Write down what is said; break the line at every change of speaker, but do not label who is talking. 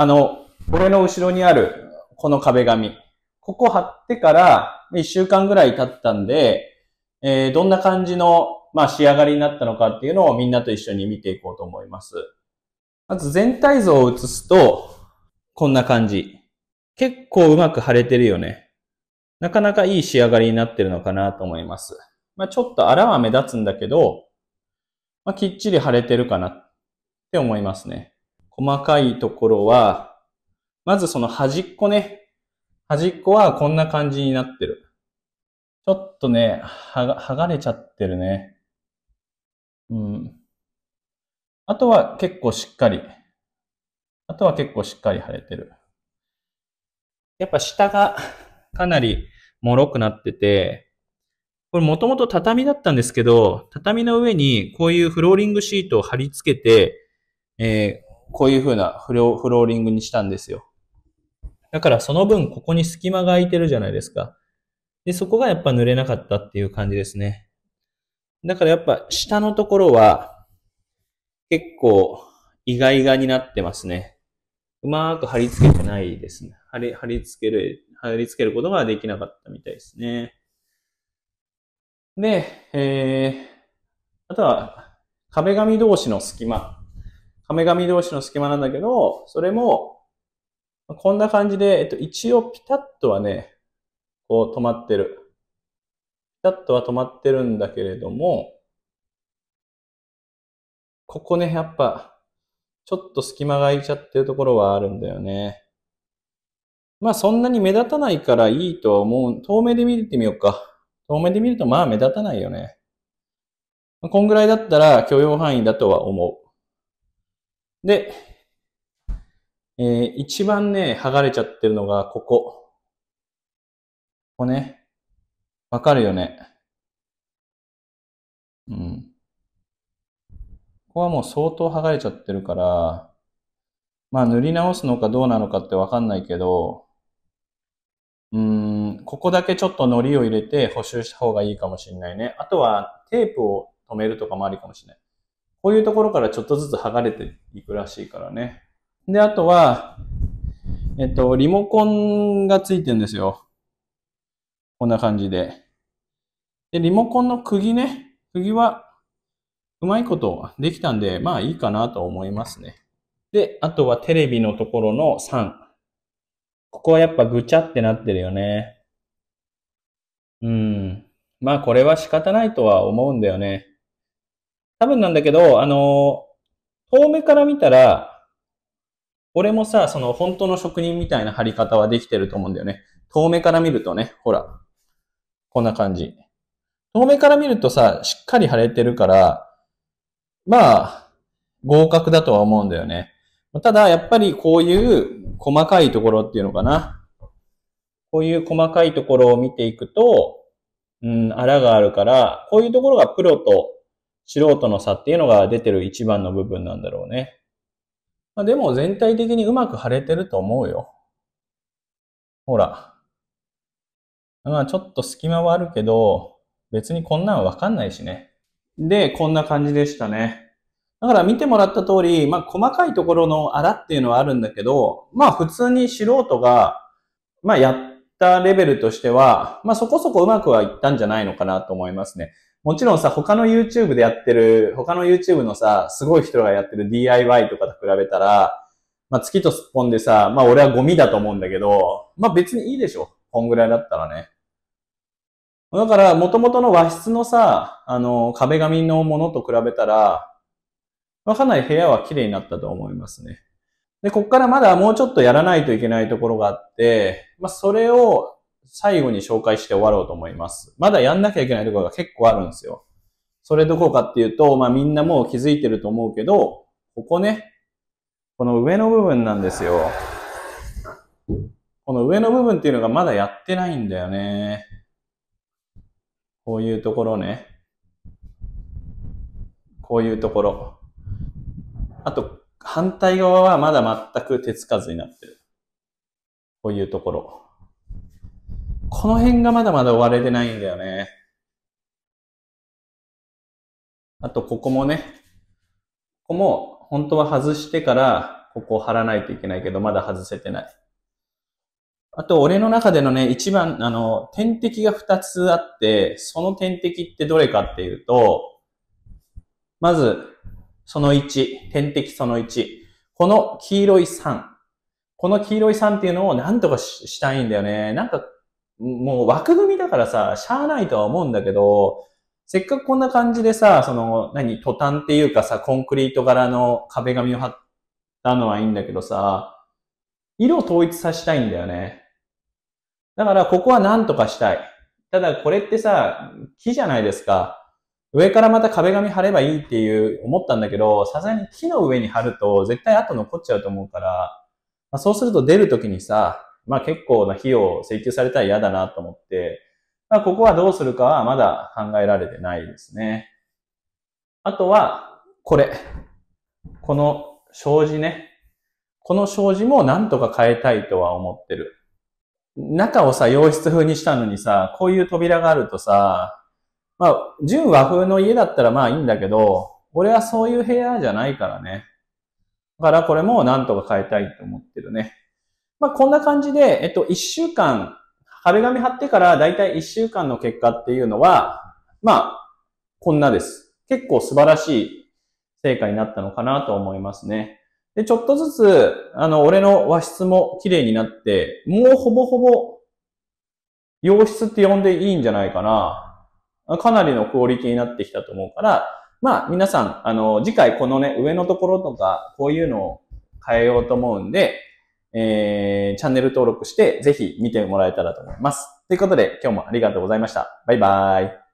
あの、俺の後ろにある、この壁紙。ここ貼ってから、1週間ぐらい経ったんで、えー、どんな感じの、まあ、仕上がりになったのかっていうのをみんなと一緒に見ていこうと思います。まず全体像を映すと、こんな感じ。結構うまく貼れてるよね。なかなかいい仕上がりになってるのかなと思います。まあ、ちょっと荒は目立つんだけど、まあ、きっちり貼れてるかなって思いますね。細かいところは、まずその端っこね。端っこはこんな感じになってる。ちょっとね、はが、剥がれちゃってるね。うん。あとは結構しっかり。あとは結構しっかり腫れてる。やっぱ下がかなり脆くなってて、これもともと畳だったんですけど、畳の上にこういうフローリングシートを貼り付けて、えー、こういう風なフローリングにしたんですよ。だからその分ここに隙間が空いてるじゃないですか。で、そこがやっぱ濡れなかったっていう感じですね。だからやっぱ下のところは結構意外がになってますね。うまーく貼り付けてないですね。貼り、貼り付ける、貼り付けることができなかったみたいですね。で、えー、あとは壁紙同士の隙間壁紙同士の隙間なんだけど、それも、こんな感じで、えっと、一応ピタッとはね、こう止まってる。ピタッとは止まってるんだけれども、ここね、やっぱ、ちょっと隙間が空いちゃってるところはあるんだよね。まあそんなに目立たないからいいとは思う。遠目で見てみようか。遠目で見るとまあ目立たないよね。こんぐらいだったら許容範囲だとは思う。で、えー、一番ね、剥がれちゃってるのが、ここ。ここね。わかるよね。うん。ここはもう相当剥がれちゃってるから、まあ塗り直すのかどうなのかってわかんないけど、うん、ここだけちょっと糊を入れて補修した方がいいかもしんないね。あとはテープを止めるとかもありかもしれない。こういうところからちょっとずつ剥がれていくらしいからね。で、あとは、えっと、リモコンがついてるんですよ。こんな感じで。で、リモコンの釘ね。釘は、うまいことできたんで、まあいいかなと思いますね。で、あとはテレビのところの3。ここはやっぱぐちゃってなってるよね。うん。まあこれは仕方ないとは思うんだよね。多分なんだけど、あの、遠目から見たら、俺もさ、その本当の職人みたいな貼り方はできてると思うんだよね。遠目から見るとね、ほら、こんな感じ。遠目から見るとさ、しっかり貼れてるから、まあ、合格だとは思うんだよね。ただ、やっぱりこういう細かいところっていうのかな。こういう細かいところを見ていくと、うん、荒があるから、こういうところがプロと素人の差っていうのが出てる一番の部分なんだろうね。まあ、でも全体的にうまく貼れてると思うよ。ほら。まあちょっと隙間はあるけど、別にこんなんわかんないしね。で、こんな感じでしたね。だから見てもらった通り、まあ細かいところの荒っていうのはあるんだけど、まあ普通に素人が、まあやったレベルとしては、まあそこそこうまくはいったんじゃないのかなと思いますね。もちろんさ、他の YouTube でやってる、他の YouTube のさ、すごい人がやってる DIY とかと比べたら、まあ、月とすっぽんでさ、まあ、俺はゴミだと思うんだけど、まあ、別にいいでしょ。こんぐらいだったらね。だから、元々の和室のさ、あの、壁紙のものと比べたら、まあ、かなり部屋は綺麗になったと思いますね。で、こっからまだもうちょっとやらないといけないところがあって、まあ、それを最後に紹介して終わろうと思います。まだやんなきゃいけないところが結構あるんですよ。それどこかっていうと、まあみんなもう気づいてると思うけど、ここね、この上の部分なんですよ。この上の部分っていうのがまだやってないんだよね。こういうところね。こういうところ。あと、反対側はまだ全く手つかずになってる。こういうところ。この辺がまだまだ終われてないんだよね。あと、ここもね、ここも、本当は外してから、ここを貼らないといけないけど、まだ外せてない。あと、俺の中でのね、一番、あの、点滴が二つあって、その点滴ってどれかっていうと、まず、その1、点滴その1。この黄色い3。この黄色い3っていうのをなんとかしたいんだよね。なんかもう枠組みだからさ、しゃあないとは思うんだけど、せっかくこんな感じでさ、その、何、トタンっていうかさ、コンクリート柄の壁紙を貼ったのはいいんだけどさ、色を統一させたいんだよね。だからここは何とかしたい。ただこれってさ、木じゃないですか。上からまた壁紙貼ればいいっていう思ったんだけど、さすがに木の上に貼ると絶対後残っちゃうと思うから、まあ、そうすると出るときにさ、まあ結構な費用を請求されたら嫌だなと思って、まあここはどうするかはまだ考えられてないですね。あとは、これ。この障子ね。この障子もなんとか変えたいとは思ってる。中をさ、洋室風にしたのにさ、こういう扉があるとさ、まあ、純和風の家だったらまあいいんだけど、俺はそういう部屋じゃないからね。だからこれもなんとか変えたいと思ってるね。まあ、こんな感じで、えっと、一週間、壁紙貼ってからだいたい一週間の結果っていうのは、まあ、こんなです。結構素晴らしい成果になったのかなと思いますね。で、ちょっとずつ、あの、俺の和室も綺麗になって、もうほぼほぼ、洋室って呼んでいいんじゃないかな。かなりのクオリティになってきたと思うから、まあ、皆さん、あの、次回このね、上のところとか、こういうのを変えようと思うんで、えー、チャンネル登録して、ぜひ見てもらえたらと思います。ということで、今日もありがとうございました。バイバーイ。